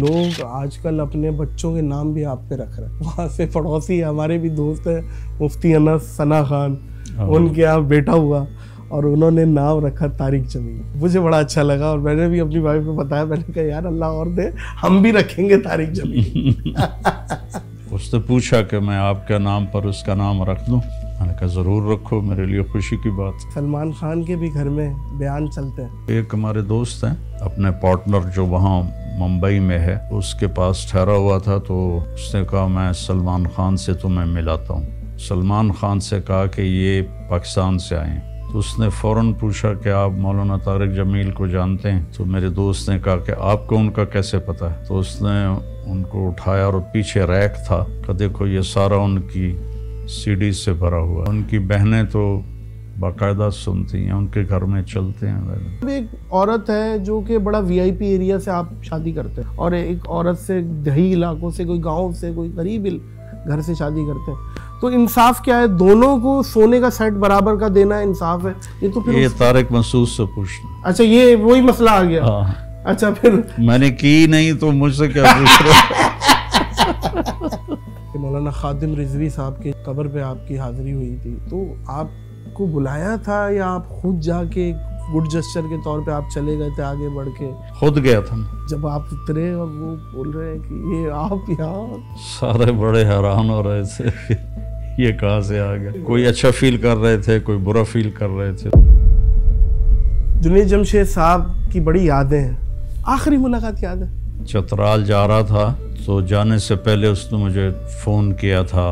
लोग आजकल अपने बच्चों के नाम भी आप पे रख रहे हैं वहाँ से पड़ोसी हमारे भी दोस्त हैं मुफ्ती अनस सना खान हाँ। उनके यहाँ बेटा हुआ और उन्होंने नाम रखा तारिक जमीन मुझे बड़ा अच्छा लगा और मैंने भी अपनी वाइफ को बताया मैंने कहा यार अल्लाह और दे हम भी रखेंगे तारिक जमीन उसने पूछा कि मैं आपके नाम पर उसका नाम रख दूँ मैंने कहा ज़रूर रखो मेरे लिए खुशी की बात सलमान खान के भी घर में बयान चलते हैं एक हमारे दोस्त हैं अपने पार्टनर जो वहाँ मुंबई में है उसके पास ठहरा हुआ था तो उसने कहा मैं सलमान खान से तुम्हें मिलाता हूँ सलमान खान से कहा कि ये पाकिस्तान से आए तो उसने फ़ौर पूछा कि आप मौलाना तारक जमील को जानते हैं तो मेरे दोस्त ने कहा कि आपको उनका कैसे पता है तो उसने उनको उठाया और पीछे रैक था कि देखो ये सारा उनकी सीडी से भरा हुआ उनकी बहनें तो बाकायदा सुनती हैं उनके घर में चलते हैं एक औरत है जो कि बड़ा वीआईपी एरिया से आप शादी करते हैं और एक औरत से दही इलाकों से कोई गांव से कोई गरीब घर से शादी करते हैं तो इंसाफ क्या है दोनों को सोने का सेट बराबर का देना इंसाफ है ये तो फिर ये तारक मसूद से पूछ अच्छा ये वही मसला आ गया हाँ। अच्छा फिर मैंने की नहीं तो मुझसे क्या पूछ रहे मौलाना खादिम रिजवी साहब के कबर पे आपकी हाजिरी हुई थी तो आप आपको बुलाया था या आप खुद जाके गुड जस्चर के तौर पे आप चले गए थे आगे बढ़ के खुद गया था जब आप उतरे और वो बोल रहे हैं कि ये आप यहाँ सारे बड़े हैरान हो रहे थे ये कहाँ से आ गया कोई अच्छा फील कर रहे थे कोई बुरा फील कर रहे थे जुनेद जमशेद साहब की बड़ी यादें हैं आखिरी मुलाकात याद है चतराल जा रहा था तो जाने से पहले उसने मुझे फ़ोन किया था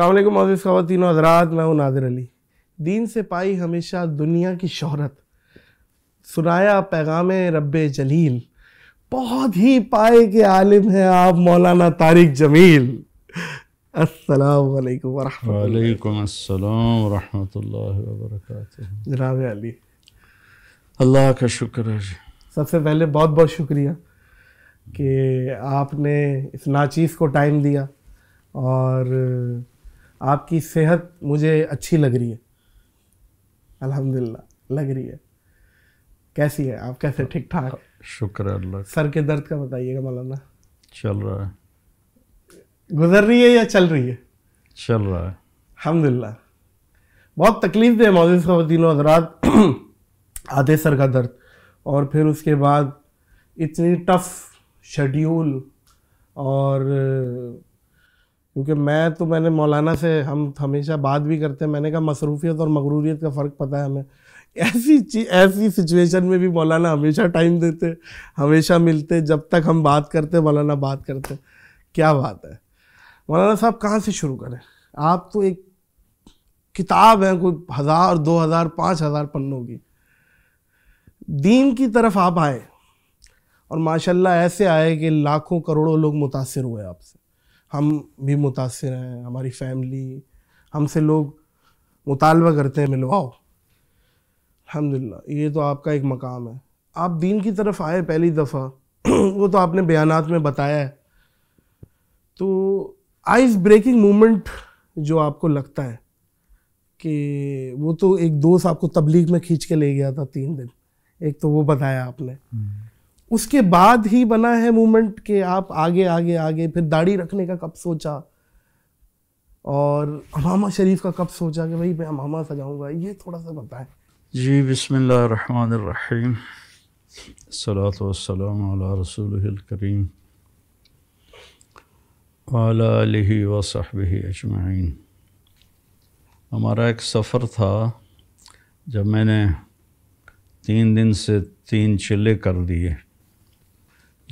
अल्लाम मोज़ ख़वान हजरात मैं हूँ नादिर अली दीन से पाई हमेशा दुनिया की शहरत सुनाया पैगाम रब जलील बहुत ही पाए के आलिम हैं आप मौलाना तारिक जमील अस्सलाम जनाब अली अल्लाह का शुक्र है जी सबसे पहले बहुत बहुत शुक्रिया कि आपने इस नाचीज़ को टाइम दिया और आपकी सेहत मुझे अच्छी लग रही है अल्हम्दुलिल्लाह लग रही है कैसी है आप कैसे ठीक ठाक शुक्र अल्लाह सर के दर्द का बताइएगा मौलाना चल रहा है गुजर रही है या चल रही है चल रहा है अलहमदिल्ला बहुत तकलीफ दे मोजिज़ खातिन हजरात आधे सर का दर्द और फिर उसके बाद इतनी टफ शेड्यूल और क्योंकि मैं तो मैंने मौलाना से हम हमेशा बात भी करते हैं मैंने कहा मसरूफियत और मकरूरीत का फ़र्क पता है हमें ऐसी चीज ऐसी सिचुएशन में भी मौलाना हमेशा टाइम देते हमेशा मिलते जब तक हम बात करते मौलाना बात करते क्या बात है मौलाना साहब कहाँ से शुरू करें आप तो एक किताब है कोई हज़ार दो हज़ार पाँच हज़ार पन्नों की दीन की तरफ आप आए और माशाल्लाह ऐसे आए कि लाखों करोड़ों लोग मुतासर हुए आपसे हम भी मुतासर हैं हमारी फैमिली हमसे लोग मुतालबा करते हैं मिलवाओ अलहमदिल्ला ये तो आपका एक मकाम है आप दीन की तरफ आए पहली दफ़ा वो तो आपने बयान में बताया है तो आइस ब्रेकिंग मोमेंट जो आपको लगता है कि वो तो एक दोस्त आपको तबलीग में खींच के ले गया था तीन दिन एक तो वो बताया आपने हम्म। उसके बाद ही बना है मूवमेंट के आप आगे आगे आगे फिर दाढ़ी रखने का कब सोचा और हमामा शरीफ का कब सोचा कि भाई मैं हमामा सजाऊंगा ये थोड़ा सा बताएं जी बसमीम सलातम रसूल करीम आलि वसहब अजमाइन हमारा एक सफ़र था जब मैंने तीन दिन से तीन चिल्ले कर दिए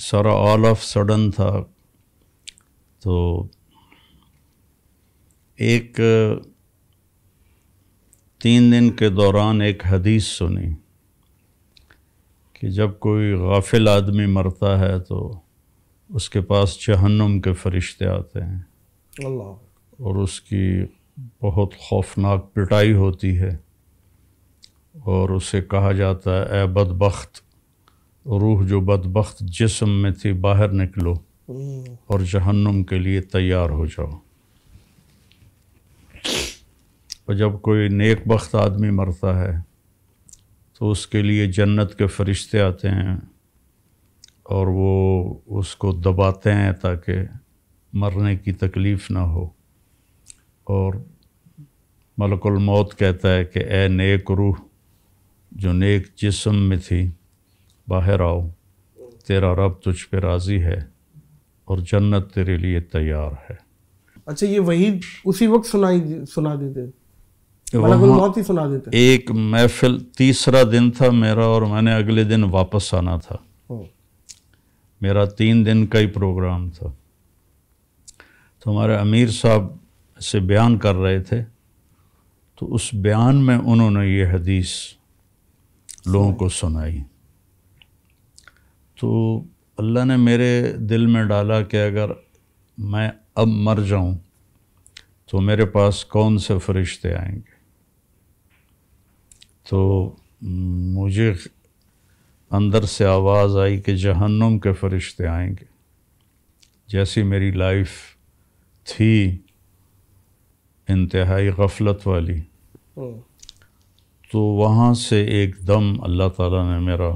सारा ऑल ऑफ सडन था तो एक तीन दिन के दौरान एक हदीस सुनी कि जब कोई गाफिल आदमी मरता है तो उसके पास जहन्नुम के फरिश्ते आते हैं अल्लाह और उसकी बहुत खौफनाक पिटाई होती है और उसे कहा जाता है ए बदबخت रूह जो बदबخت जिस्म में थी बाहर निकलो और जहन्नुम के लिए तैयार हो जाओ और जब कोई नेक बख्त आदमी मरता है तो उसके लिए जन्नत के फरिश्ते आते हैं और वो उसको दबाते हैं ताकि मरने की तकलीफ़ ना हो और मलकुल मौत कहता है कि ए नेक रूह जो नेक जिस्म में थी बाहर आओ तेरा रब तुझ पे राज़ी है और जन्नत तेरे लिए तैयार है अच्छा ये वही उसी वक्त सुनाई सुना देते मौत ही सुना देते एक महफिल तीसरा दिन था मेरा और मैंने अगले दिन वापस आना था मेरा तीन दिन का ही प्रोग्राम था तो हमारे अमीर साहब से बयान कर रहे थे तो उस बयान में उन्होंने ये हदीस लोगों को सुनाई तो अल्लाह ने मेरे दिल में डाला कि अगर मैं अब मर जाऊं तो मेरे पास कौन से फरिश्ते आएंगे तो मुझे अंदर से आवाज़ आई कि जहन्नुम के फरिश्ते आएंगे जैसी मेरी लाइफ थी इंतहाई गफलत वाली हम्म। तो वहाँ से एकदम अल्लाह ताला ने मेरा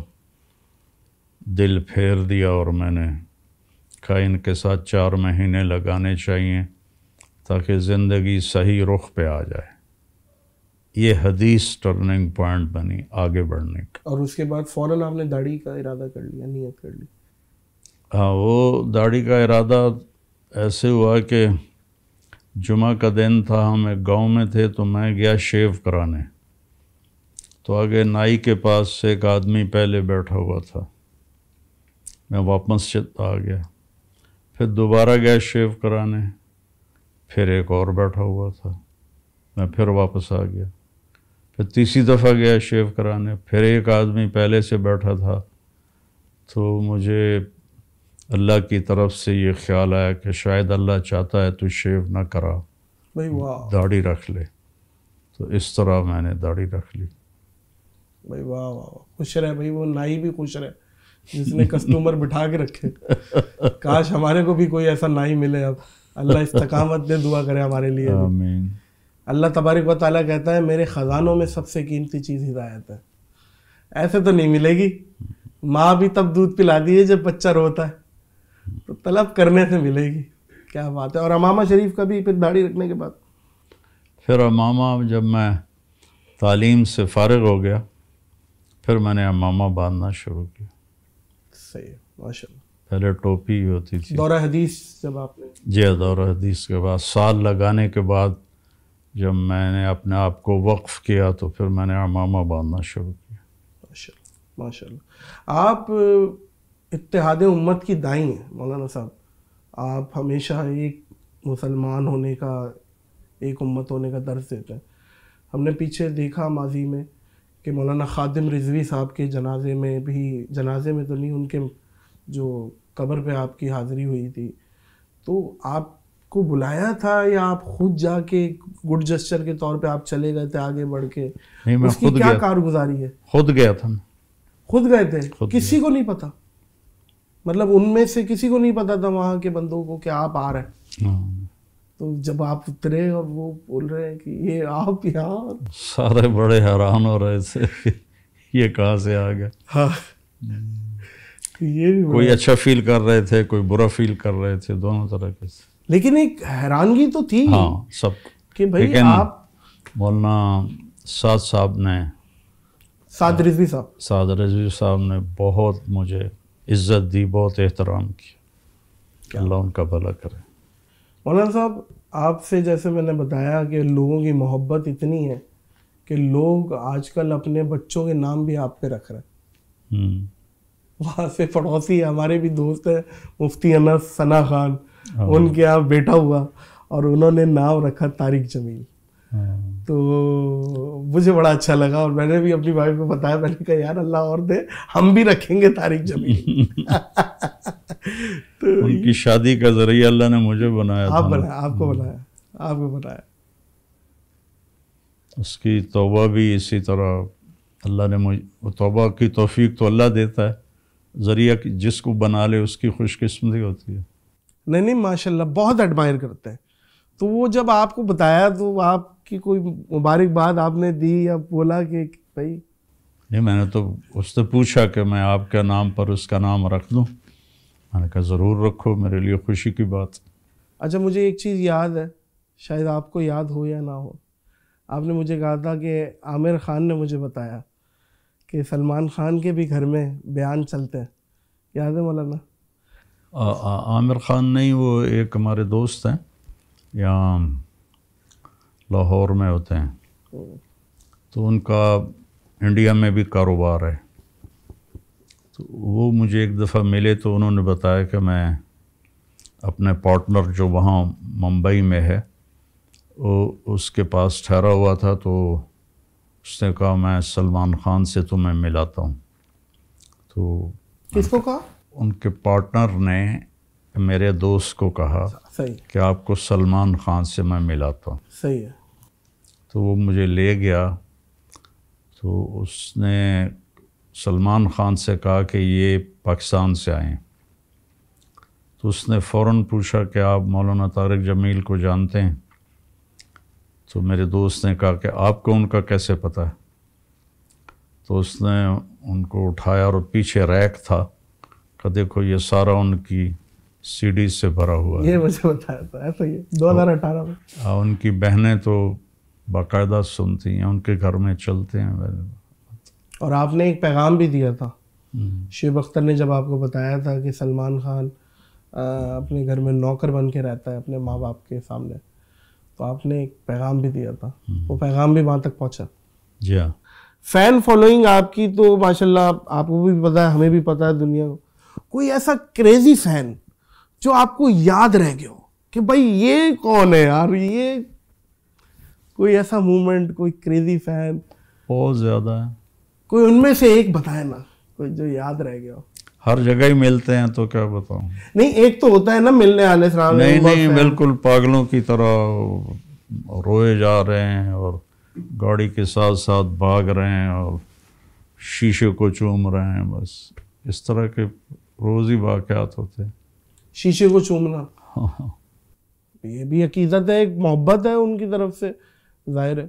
दिल फेर दिया और मैंने कहा इनके साथ चार महीने लगाने चाहिए ताकि ज़िंदगी सही रुख पे आ जाए ये हदीस टर्निंग पॉइंट बनी आगे बढ़ने का और उसके बाद फ़ौरन आपने दाढ़ी का इरादा कर लिया नीयत कर ली हाँ वो दाढ़ी का इरादा ऐसे हुआ कि जुमा का दिन था हम एक गांव में थे तो मैं गया शेव कराने तो आगे नाई के पास एक आदमी पहले बैठा हुआ था मैं वापस चित आ गया फिर दोबारा गया शेव कराने फिर एक और बैठा हुआ था मैं फिर वापस आ गया फिर तीसरी दफ़ा गया शेव कराने फिर एक आदमी पहले से बैठा था तो मुझे अल्लाह की तरफ से ये ख्याल आया कि शायद अल्लाह चाहता है तो शेव ना करा दाढ़ी रख ले तो इस तरह मैंने दाढ़ी रख ली भाई वाह वाह खुश रहे भाई वो नाई भी खुश रहे जिसने कस्टमर बिठा के रखे काश हमारे को भी कोई ऐसा ना ही मिले अब अल्लाह इस्तकामत दे दुआ करे हमारे लिए अल्लाह तबारक व कहता है मेरे ख़जानों में सबसे कीमती चीज़ हिदायत है ऐसे तो नहीं मिलेगी माँ भी तब दूध पिला दी है जब बच्चा रोता है तो तलब करने से मिलेगी क्या बात है और अमामा शरीफ का भी फिर दाढ़ी रखने के बाद फिर अमामा जब मैं तालीम से फारग हो गया फिर मैंने अमामा बांधना शुरू किया सही है माशा पहले टोपी ही होती थी दौरा हदीस जब आपने जी हाँ, दौरा हदीस के बाद साल लगाने के बाद जब मैंने अपने आप को वक्फ़ किया तो फिर मैंने अमामा बांधना शुरू किया माशा माशा आप इतिहाद उम्मत की दाई हैं मौलाना साहब आप हमेशा एक मुसलमान होने का एक उम्मत होने का दर्ज देते हैं हमने पीछे देखा माजी में कि मौलाना खादिम रिजवी साहब के जनाजे में भी जनाजे में तो नहीं उनके जो कब्र पे आपकी हाज़िरी हुई थी तो आपको बुलाया था या आप खुद जाके गुड जस्चर के तौर पे आप चले गए थे आगे बढ़ के नहीं मैं उसकी खुद क्या कारगुजारी है खुद गया था खुद गए थे खुद किसी को नहीं पता मतलब उनमें से किसी को नहीं पता था वहाँ के बंदों को कि आप आ रहे हैं हाँ। तो जब आप उतरे और वो बोल रहे हैं कि ये आप यहाँ सारे बड़े हैरान हो रहे थे ये कहाँ से आ गया हाँ तो ये भी कोई अच्छा फील कर रहे थे कोई बुरा फील कर रहे थे दोनों तरह के लेकिन एक हैरानगी तो थी हाँ सब कि भाई आप मौलाना साद साहब ने साद हाँ। रिजवी साहब साद रिजवी साहब ने बहुत मुझे इज्जत दी बहुत एहतराम किया अल्लाह उनका भला करे मौलाना साहब आपसे जैसे मैंने बताया कि लोगों की मोहब्बत इतनी है कि लोग आजकल अपने बच्चों के नाम भी आप पे रख रहे हैं हम्म। वहाँ से पड़ोसी हमारे भी दोस्त हैं मुफ्ती अनस सना खान हाँ। उनके यहाँ बेटा हुआ और उन्होंने नाम रखा तारिक जमील तो मुझे बड़ा अच्छा लगा और मैंने भी अपनी वाइफ को बताया मैंने कहा यार अल्लाह और दे हम भी रखेंगे तारीख जमीन तो उनकी शादी का जरिया अल्लाह ने मुझे बनाया आप बनाया आपको हम्म। बनाया आपको बनाया उसकी तोबा भी इसी तरह अल्लाह ने मुझे तोबा की तोफीक तो अल्लाह देता है ज़रिया जिसको बना ले उसकी खुशकस्मती होती है नहीं नहीं माशाल्लाह बहुत एडमायर करते हैं तो वो जब आपको बताया तो आप कि कोई मुबारकबाद आपने दी या बोला कि भाई नहीं मैंने तो उससे पूछा कि मैं आपके नाम पर उसका नाम रख दूँ मैंने कहा ज़रूर रखो मेरे लिए खुशी की बात अच्छा मुझे एक चीज़ याद है शायद आपको याद हो या ना हो आपने मुझे कहा था कि आमिर ख़ान ने मुझे बताया कि सलमान ख़ान के भी घर में बयान चलते हैं याद है मौलाना आमिर ख़ान नहीं वो एक हमारे दोस्त हैं या लाहौर में होते हैं तो उनका इंडिया में भी कारोबार है तो वो मुझे एक दफ़ा मिले तो उन्होंने बताया कि मैं अपने पार्टनर जो वहाँ मुंबई में है वो उसके पास ठहरा हुआ था तो उसने कहा मैं सलमान ख़ान से तुम्हें मिलाता हूँ तो किसको कहा उनके पार्टनर ने मेरे दोस्त को कहा सही कि आपको सलमान खान से मैं मिलाता हूँ सही है तो वो मुझे ले गया तो उसने सलमान खान से कहा कि ये पाकिस्तान से आए तो उसने फ़ौर पूछा कि आप मौलाना तारक जमील को जानते हैं तो मेरे दोस्त ने कहा कि आपको उनका कैसे पता है तो उसने उनको उठाया और पीछे रैक था का देखो ये सारा उनकी सीडी से भरा हुआ ये मुझे बताया था ऐसा ही दो हज़ार अठारह में उनकी बहनें तो बाकायदा सुनती हैं उनके घर में चलते हैं और आपने एक पैगाम भी दिया था हम्म। शिव अख्तर ने जब आपको बताया था कि सलमान खान अपने घर में नौकर बन के रहता है अपने माँ बाप के सामने तो आपने एक पैगाम भी दिया था हम्म। वो पैगाम भी वहाँ तक पहुँचा जी हाँ फ़ैन फॉलोइंग आपकी तो माशाल्लाह आपको भी पता है हमें भी पता है दुनिया को कोई ऐसा क्रेजी फ़ैन जो आपको याद रह गए हो कि भाई ये कौन है यार ये कोई ऐसा मूवमेंट कोई क्रेजी फैन बहुत ज़्यादा है कोई उनमें से एक बताए ना कोई जो याद रह गया हो हर जगह ही मिलते हैं तो क्या बताऊं नहीं एक तो होता है ना मिलने आने से नहीं नहीं बिल्कुल पागलों की तरह रोए जा रहे हैं और गाड़ी के साथ साथ भाग रहे हैं और शीशे को चूम रहे हैं बस इस तरह के रोज़ ही वाकत होते हैं शीशे को चूमना हाँ, हाँ। ये भी अकीदत है एक मोहब्बत है उनकी तरफ से जाहिर है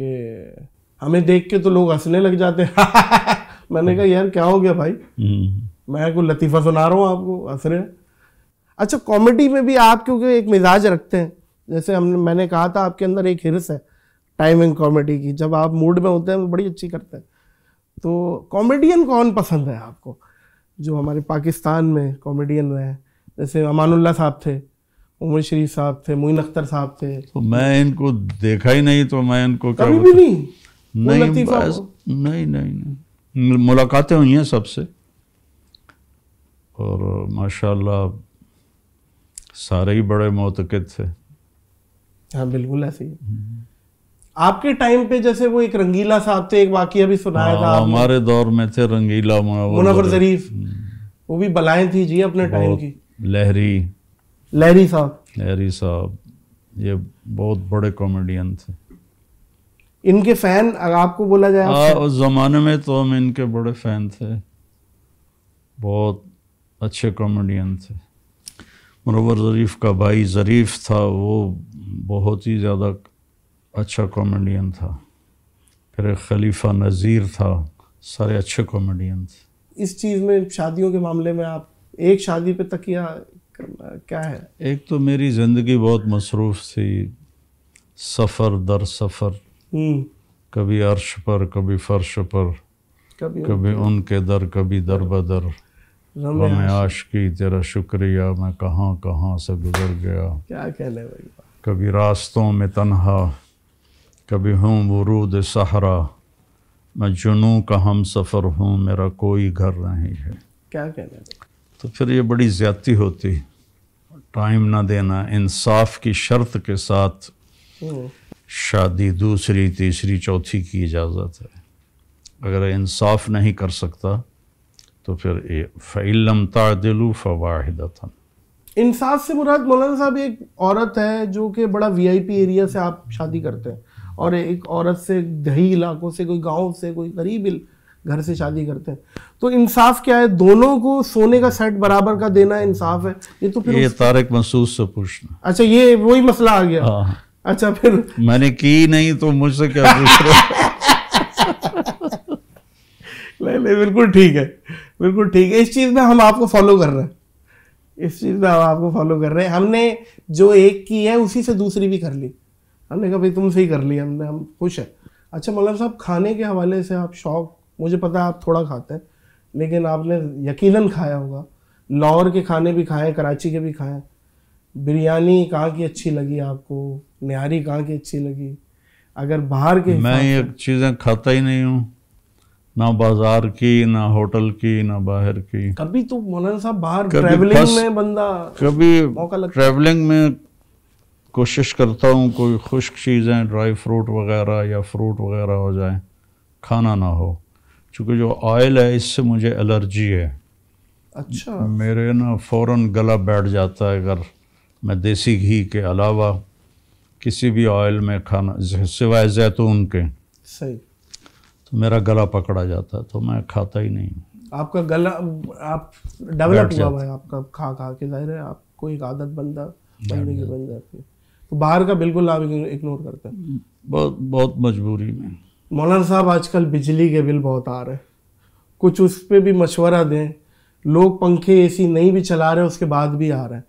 कि हमें देख के तो लोग हंसने लग जाते हैं मैंने कहा यार क्या हो गया भाई हम्म। मैं कोई लतीफ़ा सुना रहा हूँ आपको हंस रहे अच्छा कॉमेडी में भी आप क्योंकि एक मिजाज रखते हैं जैसे हमने मैंने कहा था आपके अंदर एक हिरस है टाइमिंग कॉमेडी की जब आप मूड में होते हैं तो बड़ी अच्छी करते हैं तो कॉमेडियन कौन पसंद है आपको जो हमारे पाकिस्तान में कॉमेडियन रहे हैं जैसे अमानुल्ला साहब थे उमर शरीफ साहब थे मुइन अख्तर साहब थे तो मैं इनको देखा ही नहीं तो मैं इनको क्या कभी भी नहीं नहीं नहीं, नहीं नहीं नहीं मुलाकातें हुई हैं सबसे और माशाल्लाह सारे ही बड़े मोतकद थे हाँ बिल्कुल ऐसे ही हम्म। आपके टाइम पे जैसे वो एक रंगीला साहब थे एक वाक्य भी सुनाया हाँ, था हमारे दौर में थे रंगीला मुनावर जरीफ हम्म। वो भी बलाएं थी जी अपने टाइम की लहरी लहरी साहब लहरी साहब ये बहुत बड़े कॉमेडियन थे इनके फैन अगर आपको बोला जाए हाँ उस ज़माने में तो हम इनके बड़े फ़ैन थे बहुत अच्छे कॉमेडियन थे मुरवर ज़रीफ़ का भाई ज़रीफ़ था वो बहुत ही ज़्यादा अच्छा कॉमेडियन था फिर खलीफा नज़ीर था सारे अच्छे कॉमेडियन थे इस चीज़ में शादियों के मामले में आप एक शादी पे तकिया क्या है एक तो मेरी ज़िंदगी बहुत मसरूफ़ थी सफ़र दर सफ़र हम्म। कभी अर्श पर कभी फर्श पर कभी, कभी उनके दर कभी दर बदर मैं की तेरा शुक्रिया मैं कहाँ कहाँ से गुजर गया क्या कहने भाई कभी रास्तों में तनहा कभी हूँ वरूद सहरा मैं जुनू का हम सफ़र हूँ मेरा कोई घर नहीं है क्या कहने तो फिर ये बड़ी ज़्यादती होती टाइम ना देना इंसाफ की शर्त के साथ हम्म। शादी दूसरी तीसरी चौथी की इजाज़त है अगर इंसाफ नहीं कर सकता तो फिर ये फ़ैलम तादिलू फवाहिद इंसाफ से मुराद मौलाना साहब एक औरत है जो कि बड़ा वीआईपी एरिया से आप शादी करते हैं और एक औरत से दही इलाकों से कोई गांव से कोई गरीब घर से शादी करते हैं तो इंसाफ क्या है दोनों को सोने का सेट बराबर का देना इंसाफ है ये तो फिर ये तारक महसूस से पूछना अच्छा ये वही मसला आ गया हाँ। अच्छा फिर मैंने की नहीं तो मुझसे क्या पूछ रहे नहीं नहीं बिल्कुल ठीक है बिल्कुल ठीक है इस चीज़ में हम आपको फॉलो कर रहे हैं इस चीज़ में हम आपको फॉलो कर रहे हैं हमने जो एक की है उसी से दूसरी भी कर ली हमने कहा भाई तुमसे ही कर ली हमने हम खुश है अच्छा मौलाना साहब खाने के हवाले से आप शौक मुझे पता है आप थोड़ा खाते हैं लेकिन आपने यकीनन खाया होगा लाहौर के खाने भी खाए कराची के भी खाए बिरयानी कहाँ की अच्छी लगी आपको नारी कहाँ की अच्छी लगी अगर बाहर के मैं ये चीज़ें खाता ही नहीं हूँ ना बाजार की ना होटल की ना बाहर की कभी तो मौलाना साहब बाहर ट्रैवलिंग में बंदा कभी मौका ट्रैवलिंग में कोशिश करता हूँ कोई खुश्क चीज़ें ड्राई फ्रूट वगैरह या फ्रूट वगैरह हो जाए खाना ना हो चूँकि जो ऑयल है इससे मुझे एलर्जी है अच्छा मेरे ना फ़ौर गला बैठ जाता है अगर मैं देसी घी के अलावा किसी भी ऑयल में खाना सिवाय जैतून के सही तो मेरा गला पकड़ा जाता है तो मैं खाता ही नहीं आपका गला आप डेवलप हुआ है आपका खा खा के जाहिर है कोई एक आदत बनता बन जाती है तो बाहर का बिल्कुल आप इग्नोर करते हैं बहुत बहुत मजबूरी में मौलाना साहब आजकल बिजली के बिल बहुत आ रहे हैं कुछ उस पर भी मशवरा दें लोग पंखे एसी नहीं भी चला रहे उसके बाद भी आ रहे हैं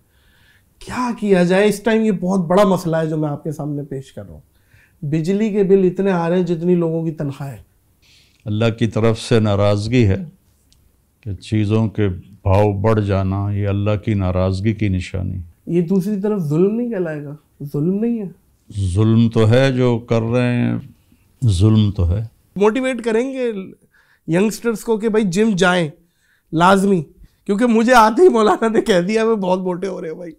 क्या किया जाए इस टाइम ये बहुत बड़ा मसला है जो मैं आपके सामने पेश कर रहा हूँ बिजली के बिल इतने आ रहे हैं जितनी लोगों की है अल्लाह की तरफ से नाराज़गी है कि चीज़ों के भाव बढ़ जाना ये अल्लाह की नाराज़गी की निशानी ये दूसरी तरफ जुल्म नहीं कहलाएगा जुल्म नहीं है जुल्म तो है जो कर रहे हैं जुल्म तो है मोटिवेट करेंगे यंगस्टर्स को कि भाई जिम जाएं लाजमी क्योंकि मुझे आते ही मौलाना ने कह दिया मैं बहुत मोटे हो रहे हो भाई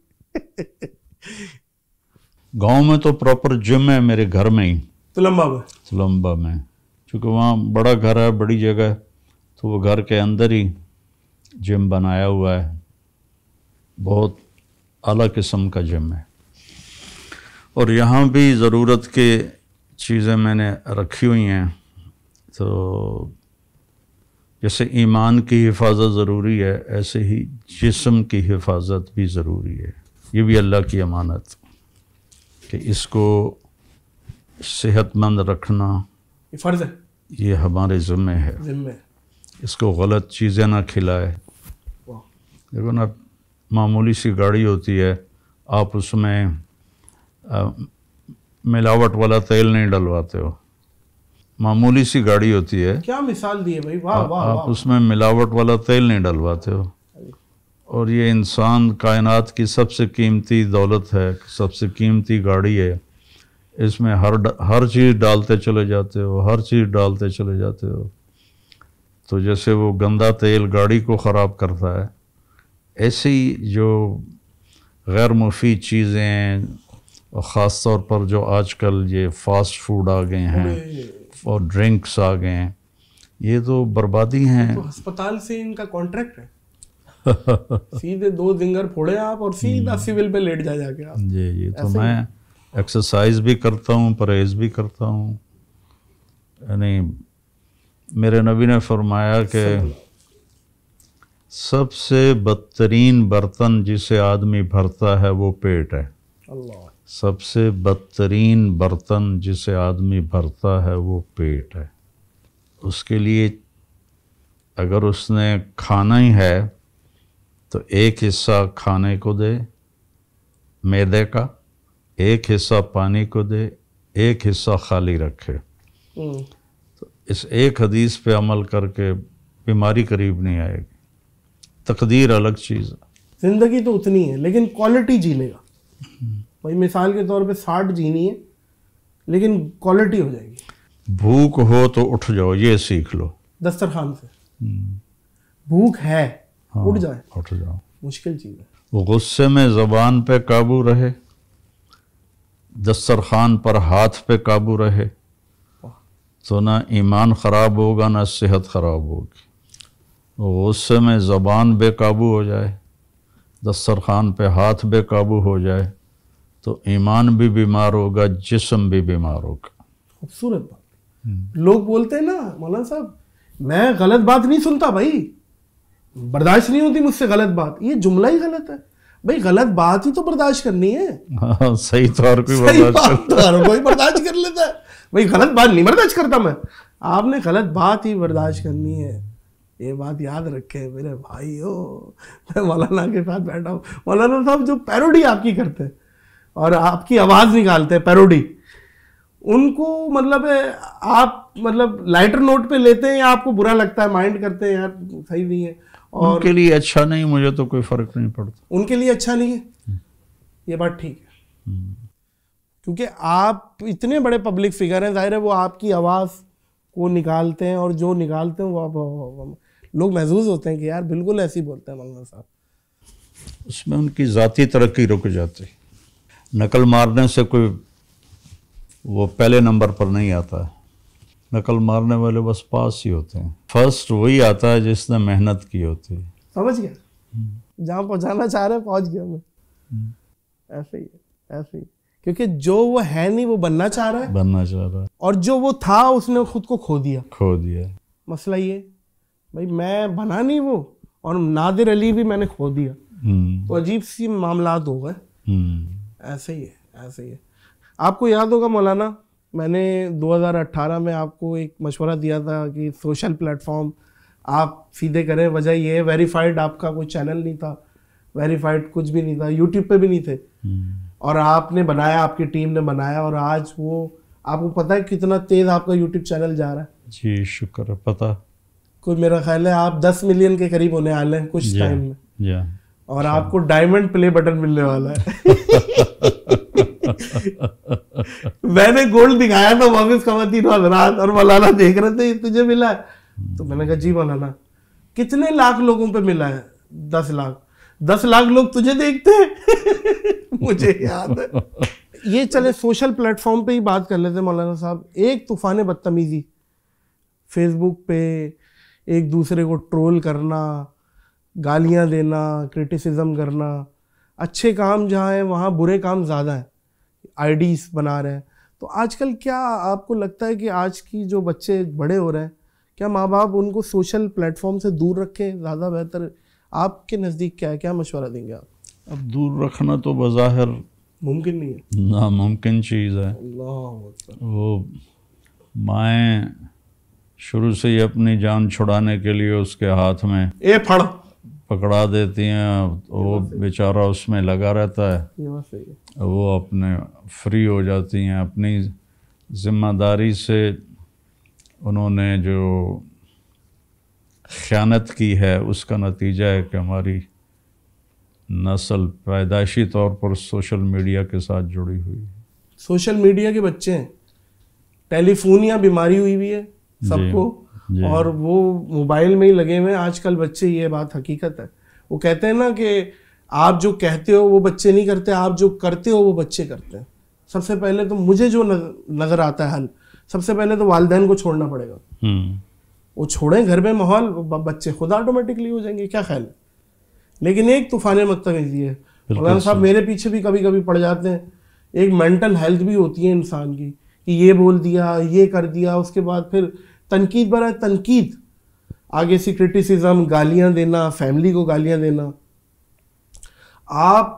गांव में तो प्रॉपर जिम है मेरे घर में ही तुलंबा में तुलंबा में क्योंकि वहाँ बड़ा घर है बड़ी जगह है तो वो घर के अंदर ही जिम बनाया हुआ है बहुत अलग किस्म का जिम है और यहाँ भी ज़रूरत के चीज़ें मैंने रखी हुई हैं तो जैसे ईमान की हिफाजत ज़रूरी है ऐसे ही जिस्म की हिफाजत भी ज़रूरी है ये भी अल्लाह की अमानत कि इसको सेहतमंद रखना फ़र्ज़ है ये हमारे ज़िम्मे है जिम्मे इसको गलत चीज़ें ना खिलाए देखो ना मामूली सी गाड़ी होती है आप उसमें मिलावट वाला तेल नहीं डलवाते हो मामूली सी गाड़ी होती है क्या मिसाल दी है भाई वाह वाह आप उसमें मिलावट वाला तेल नहीं डलवाते हो और ये इंसान कायनात की सबसे कीमती दौलत है सबसे कीमती गाड़ी है इसमें हर हर चीज़ डालते चले जाते हो हर चीज़ डालते चले जाते हो तो जैसे वो गंदा तेल गाड़ी को ख़राब करता है ऐसी जो गैर मुफीद चीज़ें और ख़ास तौर पर जो आजकल ये फास्ट फूड आ गए हैं और ड्रिंक्स आ गए हैं ये तो बर्बादी हैं तो अस्पताल से इनका कॉन्ट्रैक्ट है सीधे दो दिंगर फोड़े आप और सीधा हम्म। सिविल पे लेट जा जाके आप जी जी तो मैं एक्सरसाइज भी करता हूँ परहेज भी करता हूँ यानी मेरे नबी ने फरमाया कि सबसे बदतरीन बर्तन जिसे आदमी भरता है वो पेट है अल्लाह सबसे बदतरीन बर्तन जिसे आदमी भरता है वो पेट है उसके लिए अगर उसने खाना ही है तो एक हिस्सा खाने को दे मैदे का एक हिस्सा पानी को दे एक हिस्सा खाली रखे हम्म। तो इस एक हदीस पे अमल करके बीमारी करीब नहीं आएगी तकदीर अलग चीज़ है ज़िंदगी तो उतनी है लेकिन क्वालिटी जी लेगा हम्म। भाई मिसाल के तौर पे साठ जीनी है लेकिन क्वालिटी हो जाएगी भूख हो तो उठ जाओ ये सीख लो दस्तरखान से हम्म। भूख है हाँ, उठ जाए उठ जाओ मुश्किल चीज़ है गुस्से में ज़बान पे काबू रहे दस्तरखान पर हाथ पे काबू रहे तो ना ईमान ख़राब होगा ना सेहत ख़राब होगी गुस्से में ज़बान बेकाबू हो जाए दस्तरखान पे हाथ बेकाबू हो जाए तो ईमान भी बीमार होगा जिसम भी बीमार होगा खूबसूरत बात लोग बोलते हैं ना मौलाना साहब मैं गलत बात नहीं सुनता भाई बर्दाश्त नहीं होती मुझसे गलत बात ये जुमला ही गलत है भाई गलत बात ही तो बर्दाश्त करनी है हाँ, सही तौर तो बर्दाश्त तो कोई बर्दाश्त कर लेता है भाई गलत बात नहीं बर्दाश्त करता मैं आपने गलत बात ही बर्दाश्त करनी है ये बात याद रखे मेरे भाई हो मैं मौलाना के साथ बैठा हूँ मौलाना साहब जो पैरोडी आपकी करते हैं और आपकी आवाज़ निकालते हैं पैरोडी उनको मतलब आप मतलब लाइटर नोट पे लेते हैं या आपको बुरा लगता है माइंड करते हैं यार सही नहीं है और उनके लिए अच्छा नहीं मुझे तो कोई फर्क नहीं पड़ता उनके लिए अच्छा नहीं है ये बात ठीक है क्योंकि आप इतने बड़े पब्लिक फिगर हैं जाहिर है वो आपकी आवाज़ को निकालते हैं और जो निकालते हैं वो, आप लोग महसूस होते हैं कि यार बिल्कुल ऐसी बोलते हैं मौलाना साहब उसमें उनकी ज़ाती तरक्की रुक जाती है नकल मारने से कोई वो पहले नंबर पर नहीं आता है नकल मारने वाले बस पास ही होते हैं फर्स्ट वही आता है जिसने मेहनत की होती है समझ गया हम्म। जहाँ पहुँचाना चाह रहे पहुँच गया मैं हम्म। ऐसे ही ऐसे ही क्योंकि जो वो है नहीं वो बनना चाह रहा है बनना चाह रहा है और जो वो था उसने खुद को खो दिया खो दिया मसला ये भाई मैं बना नहीं वो और नादिर अली भी मैंने खो दिया हम्म। तो अजीब सी मामला हो गए ऐसे ही है ऐसे ही है आपको याद होगा मौलाना मैंने 2018 में आपको एक मशवरा दिया था कि सोशल प्लेटफॉर्म आप सीधे करें वजह ये है वेरीफाइड आपका कोई चैनल नहीं था वेरीफाइड कुछ भी नहीं था यूट्यूब पे भी नहीं थे हम्म। और आपने बनाया आपकी टीम ने बनाया और आज वो आपको पता है कितना तेज़ आपका यूट्यूब चैनल जा रहा है जी शुक्र पता कोई मेरा ख्याल है आप दस मिलियन के करीब होने वाले हैं कुछ टाइम में और अच्छा। आपको डायमंड प्ले बटन मिलने वाला है मैंने गोल्ड दिखाया था वापिस खातिन हजरात और मौलाना देख रहे थे तुझे मिला है तो मैंने कहा जी मौलाना कितने लाख लोगों पे मिला है दस लाख दस लाख लोग तुझे देखते हैं मुझे याद है ये चले सोशल प्लेटफॉर्म पे ही बात कर लेते मौलाना साहब एक तूफान बदतमीजी फेसबुक पे एक दूसरे को ट्रोल करना गालियाँ देना क्रिटिसिज्म करना अच्छे काम जहाँ हैं वहाँ बुरे काम ज़्यादा हैं आई बना रहे हैं तो आजकल क्या आपको लगता है कि आज की जो बच्चे बड़े हो रहे हैं क्या माँ बाप उनको सोशल प्लेटफॉर्म से दूर रखें ज़्यादा बेहतर आपके नज़दीक क्या है क्या मशवरा देंगे आप अब दूर रखना तो बज़ाहिर मुमकिन नहीं है नामुमकिन चीज़ है वो माएँ शुरू से ही अपनी जान छुड़ाने के लिए उसके हाथ में ए फड़ पकड़ा देती हैं वो बेचारा उसमें लगा रहता है वो अपने फ्री हो जाती हैं अपनी जिम्मेदारी से उन्होंने जो ख्यानत की है उसका नतीजा है कि हमारी नस्ल पैदाइशी तौर पर सोशल मीडिया के साथ जुड़ी हुई है सोशल मीडिया के बच्चे हैं टेलीफोनिया बीमारी हुई हुई है सबको और वो मोबाइल में ही लगे हुए हैं आजकल बच्चे ये बात हकीकत है वो कहते हैं ना कि आप जो कहते हो वो बच्चे नहीं करते आप जो करते हो वो बच्चे करते हैं सबसे पहले तो मुझे जो नज़र आता है हल सबसे पहले तो वालदेन को छोड़ना पड़ेगा हम्म। वो छोड़ें घर में माहौल बच्चे खुद ऑटोमेटिकली हो जाएंगे क्या ख्याल है लेकिन एक तूफान मकतब है साहब मेरे पीछे भी कभी कभी पड़ जाते हैं एक मेंटल हेल्थ भी होती है इंसान की कि ये बोल दिया ये कर दिया उसके बाद फिर तनकीद बरा तनकीद आगे से क्रिटिसिज्म गालियां देना फैमिली को गालियां देना आप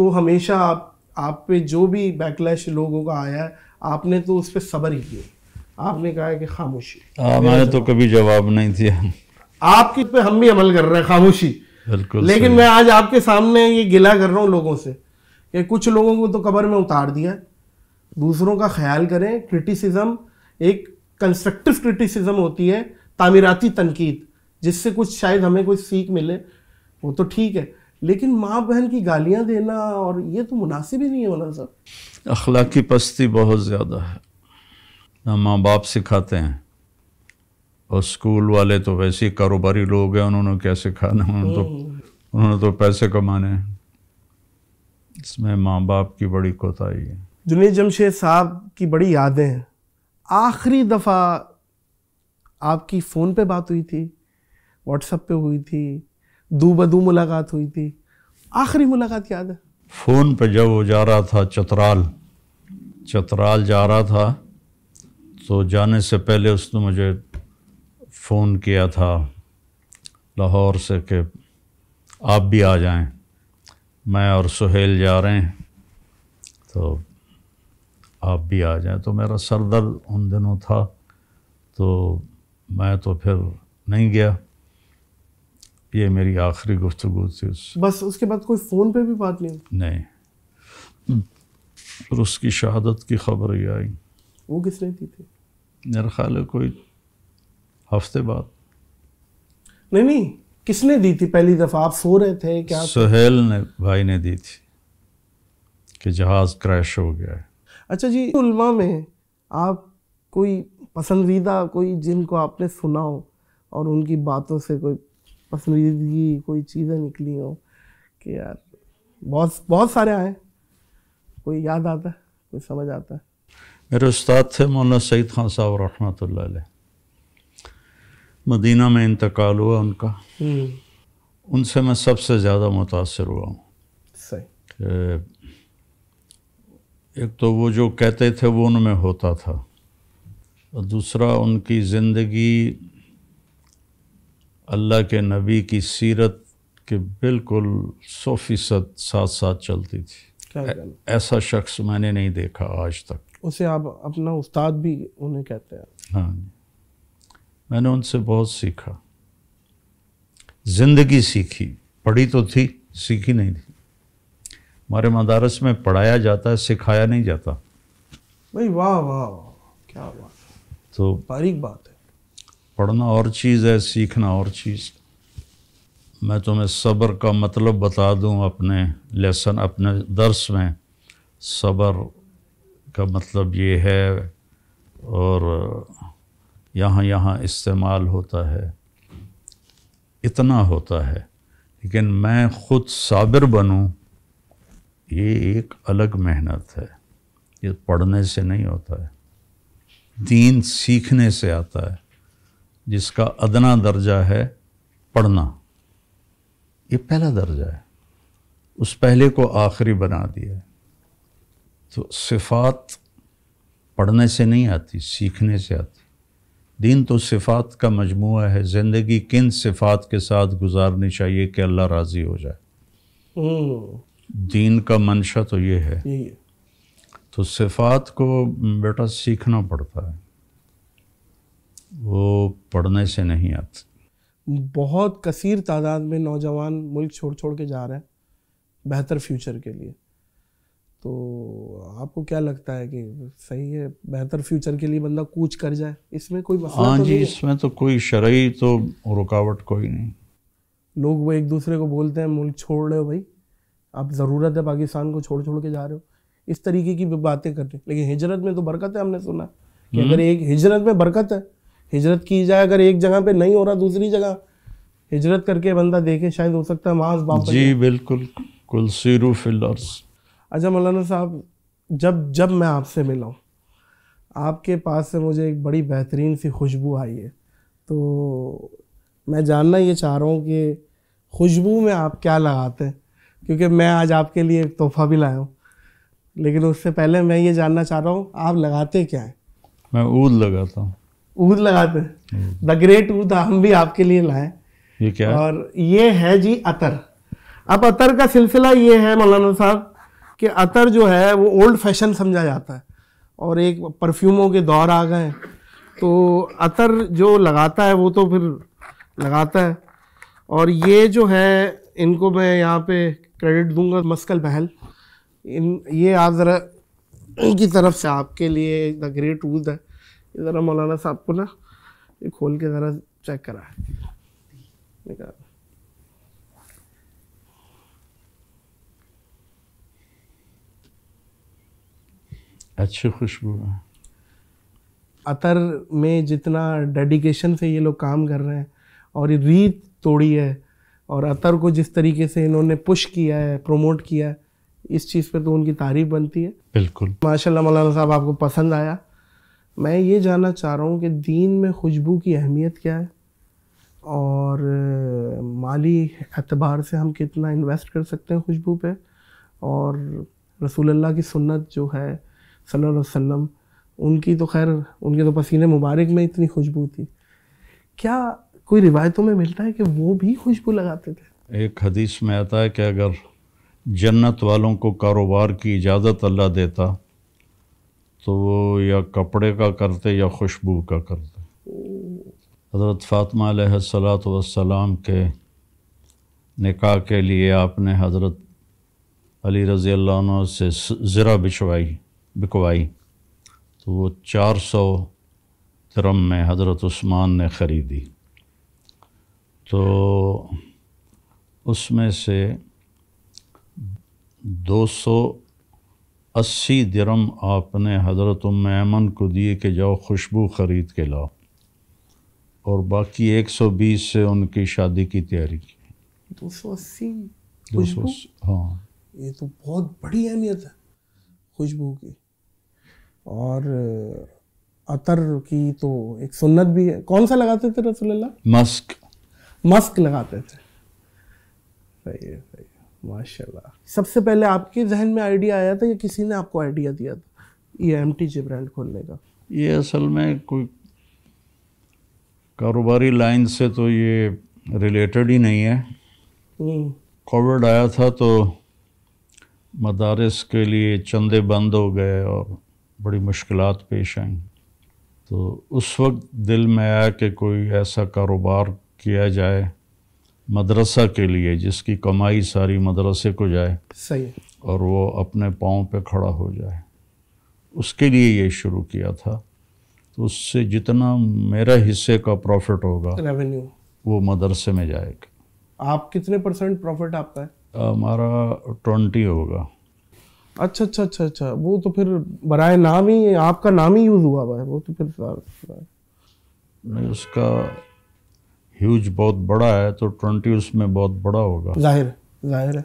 तो हमेशा आप आप पे जो भी बैकलैश लोगों का आया है आपने तो उस पर सबर ही किया आपने कहा है कि खामोशी हमारे हाँ, तो कभी जवाब नहीं दिया आपके पे हम भी अमल कर रहे हैं खामोशी बिल्कुल लेकिन मैं आज आपके सामने ये गिला कर रहा हूँ लोगों से कि कुछ लोगों को तो कबर में उतार दिया दूसरों का ख्याल करें क्रिटिसिज्म एक कंस्ट्रक्टिव क्रिटिसिज्म होती है तामीराती तनकीद जिससे कुछ शायद हमें कुछ सीख मिले वो तो ठीक है लेकिन माँ बहन की गालियाँ देना और ये तो मुनासिब ही नहीं है सर साहब अखलाकी पस्ती बहुत ज़्यादा है ना माँ बाप सिखाते हैं और स्कूल वाले तो वैसे ही कारोबारी लोग हैं उन्होंने क्या सिखाना उन्होंने तो हम्म। उन्होंने तो पैसे कमाने इसमें माँ बाप की बड़ी कोताही है जुनेद जमशेद साहब की बड़ी यादें हैं आखिरी दफ़ा आपकी फ़ोन पे बात हुई थी व्हाट्सएप पे हुई थी दू बदू मुलाकात हुई थी आखिरी मुलाकात याद है फ़ोन पे जब वो जा रहा था चतराल चतराल जा रहा था तो जाने से पहले उसने मुझे फ़ोन किया था लाहौर से कि आप भी आ जाएं मैं और सुहेल जा रहे हैं तो आप भी आ जाएं तो मेरा सर दर्द उन दिनों था तो मैं तो फिर नहीं गया ये मेरी आखिरी गुफ्तु थी उस बस उसके बाद कोई फ़ोन पे भी बात नहीं नहीं फिर उसकी शहादत की खबर ही आई वो किसने दी थी मेरा ख्याल है कोई हफ्ते बाद नहीं नहीं किसने दी थी पहली दफ़ा आप सो रहे थे क्या सुहेल ने भाई ने दी थी कि जहाज़ क्रैश हो गया है अच्छा जी उलमा में आप कोई पसंदीदा कोई जिनको आपने सुना हो और उनकी बातों से कोई पसंदीदगी कोई चीज़ें निकली हो कि यार बहुत बहुत सारे आए कोई याद आता है कोई समझ आता है मेरे उस्ताद थे मौलाना सईद खान साहब रहमत मदीना में इंतकाल हुआ उनका हम्म। उनसे मैं सबसे ज़्यादा मुतासर हुआ हूँ सही एक तो वो जो कहते थे वो उनमें होता था और दूसरा उनकी ज़िंदगी अल्लाह के नबी की सीरत के बिल्कुल सौ फीसद साथ साथ चलती थी ऐसा शख्स मैंने नहीं देखा आज तक उसे आप अपना उस्ताद भी उन्हें कहते हैं हाँ मैंने उनसे बहुत सीखा ज़िंदगी सीखी पढ़ी तो थी सीखी नहीं थी हमारे मदारस में पढ़ाया जाता है सिखाया नहीं जाता भाई वाह वाह वाह क्या बात तो बारीक बात है पढ़ना और चीज़ है सीखना और चीज़ मैं तुम्हें सब्र का मतलब बता दूं अपने लेसन अपने दर्स में सब्र का मतलब ये है और यहाँ यहाँ इस्तेमाल होता है इतना होता है लेकिन मैं ख़ुद साबिर बनूं ये एक अलग मेहनत है ये पढ़ने से नहीं होता है दीन सीखने से आता है जिसका अदना दर्जा है पढ़ना ये पहला दर्जा है उस पहले को आखिरी बना दिया तो सिफात पढ़ने से नहीं आती सीखने से आती दीन तो सिफात का मजमू है ज़िंदगी किन सिफात के साथ गुजारनी चाहिए कि अल्लाह राज़ी हो जाए हम्म। दीन का मंशा तो ये है तो सिफात को बेटा सीखना पड़ता है वो पढ़ने से नहीं आती बहुत कसीर तादाद में नौजवान मुल्क छोड़ छोड़ के जा रहे हैं बेहतर फ्यूचर के लिए तो आपको क्या लगता है कि सही है बेहतर फ्यूचर के लिए बंदा कूच कर जाए इसमें कोई मसला हाँ तो जी इसमें तो कोई शरई तो रुकावट कोई नहीं लोग वो एक दूसरे को बोलते हैं मुल्क छोड़ रहे हो भाई आप ज़रूरत है पाकिस्तान को छोड़ छोड़ के जा रहे हो इस तरीके की बातें कर रहे हैं लेकिन हिजरत में तो बरकत है हमने सुना कि अगर हम्म। एक हिजरत में बरकत है हिजरत की जाए अगर एक जगह पे नहीं हो रहा दूसरी जगह हिजरत करके बंदा देखे शायद हो सकता है वहाँ बाप जी बिल्कुल कुल अच्छा मौलाना साहब जब जब मैं आपसे मिला हूँ आपके पास से मुझे एक बड़ी बेहतरीन सी खुशबू आई है तो मैं जानना ये चाह रहा हूँ कि खुशबू में आप क्या लगाते हैं क्योंकि मैं आज आपके लिए एक तोहफा भी लाया हूँ लेकिन उससे पहले मैं ये जानना चाह रहा हूँ आप लगाते क्या हैं मैं ऊद लगाता हूँ ऊद लगाते हैं द ग्रेट ऊद हम भी आपके लिए लाए ये क्या है? और ये है जी अतर अब अतर का सिलसिला ये है मौलाना साहब कि अतर जो है वो ओल्ड फैशन समझा जाता है और एक परफ्यूमों के दौर आ गए तो अतर जो लगाता है वो तो फिर लगाता है और ये जो है इनको मैं यहाँ पे क्रेडिट दूंगा मस्कल महल इन ये आज ज़रा इनकी तरफ से आपके लिए द ग्रेट टूल्स है ज़रा मौलाना साहब को ना ये खोल के ज़रा चेक करा है अच्छी खुशबू है अतर में जितना डेडिकेशन से ये लोग काम कर रहे हैं और ये रीत तोड़ी है और अतर को जिस तरीके से इन्होंने पुश किया है प्रोमोट किया है इस चीज़ पे तो उनकी तारीफ बनती है बिल्कुल माशाल्लाह मौलाना साहब आपको पसंद आया मैं ये जानना चाह रहा हूँ कि दीन में खुशबू की अहमियत क्या है और माली एतबार से हम कितना इन्वेस्ट कर सकते हैं खुशबू पे और रसूलुल्लाह की सुन्नत जो है सल्लल्लाहु अलैहि वसल्लम उनकी तो खैर उनके तो पसीने मुबारक में इतनी खुशबू थी क्या कोई रिवायतों में मिलता है कि वो भी खुशबू लगाते थे एक हदीस में आता है कि अगर जन्नत वालों को कारोबार की इजाज़त अल्लाह देता तो वो या कपड़े का करते या खुशबू का करते हज़रत फातमा सलात वसलाम के निकाह के लिए आपने हज़रत अली रज़ी अल्लाह से ज़रा बिछवाई बिकवाई तो वो चार सौ तिरम में हज़रत उस्मान ने ख़रीदी तो उसमें से 280 दिरम आपने हज़रत मैमन को दिए कि जाओ खुशबू ख़रीद के लाओ और बाकी 120 से उनकी शादी की तैयारी की दो सौ अस्सी खुशबू हाँ ये तो बहुत बड़ी अहमियत है खुशबू की और अतर की तो एक सुन्नत भी है कौन सा लगाते थे रसोल्ला मस्क मस्क लगाते थे सही है सही माशाल्लाह सबसे पहले आपके जहन में आइडिया आया था या किसी ने आपको आइडिया दिया था ये एम टी जी ब्रांड खोलने का ये असल में कोई कारोबारी लाइन से तो ये रिलेटेड ही नहीं है कोविड हम्म। आया था तो मदारस के लिए चंदे बंद हो गए और बड़ी मुश्किल पेश आई तो उस वक्त दिल में आया कि कोई ऐसा कारोबार किया जाए मदरसा के लिए जिसकी कमाई सारी मदरसे को जाए सही और वो अपने पाँव पे खड़ा हो जाए उसके लिए ये शुरू किया था तो उससे जितना मेरा हिस्से का प्रॉफिट होगा रेवेन्यू वो मदरसे में जाएगा आप कितने परसेंट प्रॉफिट आपका है हमारा ट्वेंटी होगा अच्छा अच्छा अच्छा अच्छा वो तो फिर बराए नाम ही आपका नाम ही यूज़ हुआ है वो तो फिर नहीं उसका ह्यूज बहुत बड़ा है तो ट्वेंटी उसमें बहुत बड़ा होगा जाहिर जाहिर है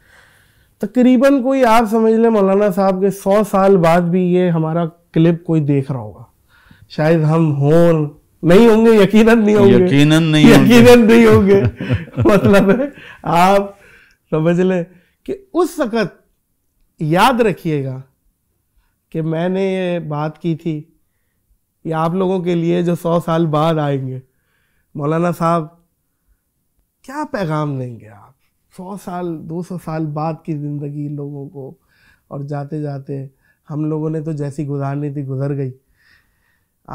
तकरीबन कोई आप समझ लें मौलाना साहब के सौ साल बाद भी ये हमारा क्लिप कोई देख रहा होगा शायद हम हो नहीं होंगे यकीनन नहीं होंगे यकीनन नहीं यकीनन नहीं होंगे मतलब है आप समझ लें कि उस वक़्त याद रखिएगा कि मैंने ये बात की थी कि आप लोगों के लिए जो सौ साल बाद आएंगे मौलाना साहब क्या पैगाम लेंगे आप सौ साल दो सौ साल बाद की ज़िंदगी लोगों को और जाते जाते हम लोगों ने तो जैसी गुजारनी थी गुजर गई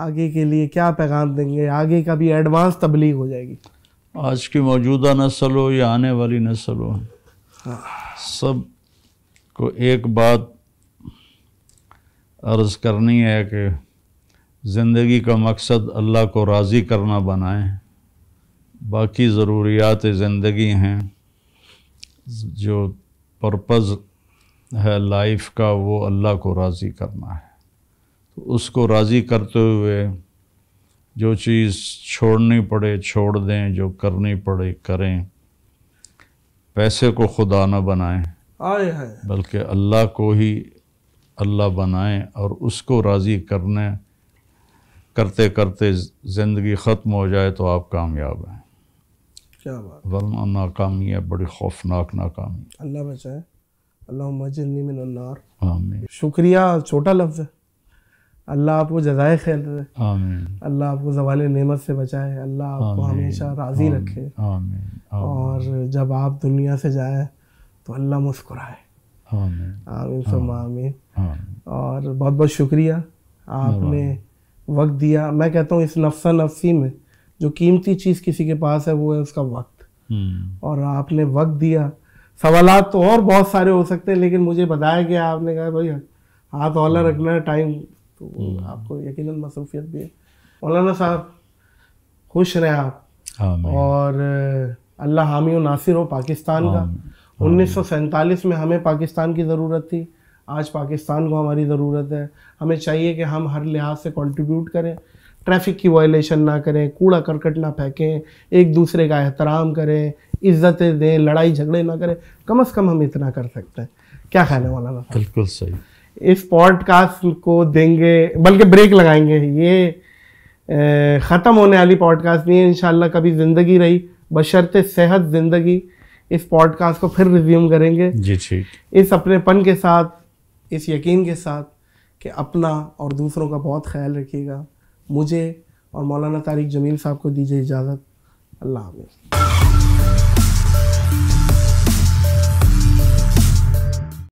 आगे के लिए क्या पैगाम देंगे आगे का भी एडवांस तबलीग हो जाएगी आज की मौजूदा नस्ल हो या आने वाली नस्ल हो हाँ। सब को एक बात अर्ज़ करनी है कि ज़िंदगी का मकसद अल्लाह को राज़ी करना बनाएं बाकी ज़रूरियात ज़िंदगी हैं जो पर्पज़ है लाइफ का वो अल्लाह को राज़ी करना है तो उसको राज़ी करते हुए जो चीज़ छोड़नी पड़े छोड़ दें जो करनी पड़े करें पैसे को खुदा ना बनाएं आए हैं बल्कि अल्लाह को ही अल्लाह बनाएं और उसको राज़ी करने करते करते ज़िंदगी ख़त्म हो जाए तो आप कामयाब हैं क्या बात वरना नाकामी है बड़ी खौफनाक नाकामी अल्लाह बचाए अल्लाह मजनी मिन आमीन शुक्रिया छोटा लफ्ज़ है अल्लाह आपको जजाय खैर दे अल्लाह आपको जवाल नेमत से बचाए अल्लाह आपको हमेशा राज़ी रखे और जब आप दुनिया से जाए तो अल्लाह मुस्कुराए आमीन आमीन और बहुत बहुत शुक्रिया आपने वक्त दिया मैं कहता हूँ इस नफ्सा नफसी में जो कीमती चीज़ किसी के पास है वो है उसका वक्त हम्म। और आपने वक्त दिया सवाल तो और बहुत सारे हो सकते हैं लेकिन मुझे बताया गया आपने कहा भाई हाथ औला हम्म। रखना है टाइम तो हम्म। आपको यकीन मसरूफियत भी है मौलाना साहब खुश रहें आप और अल्लाह हामी नासिर हो पाकिस्तान का उन्नीस में हमें पाकिस्तान की ज़रूरत थी आज पाकिस्तान को हमारी ज़रूरत है हमें चाहिए कि हम हर लिहाज से कंट्रीब्यूट करें ट्रैफिक की वायलेशन ना करें कूड़ा करकट ना फेंकें एक दूसरे का एहतराम करें इज्जतें दें लड़ाई झगड़े ना करें कम अज़ कम हम इतना कर सकते हैं क्या ख्याल है मौलाना बिल्कुल सही इस पॉडकास्ट को देंगे बल्कि ब्रेक लगाएंगे ये ख़त्म होने वाली पॉडकास्ट नहीं है इन कभी ज़िंदगी रही बशर्त सेहत ज़िंदगी इस पॉडकास्ट को फिर रिज्यूम करेंगे जी ठीक इस अपनेपन के साथ इस यकीन के साथ कि अपना और दूसरों का बहुत ख्याल रखिएगा मुझे और मौलाना तारिक जमील साहब को दीजिए इजाज़त अल्लाह हाफिज़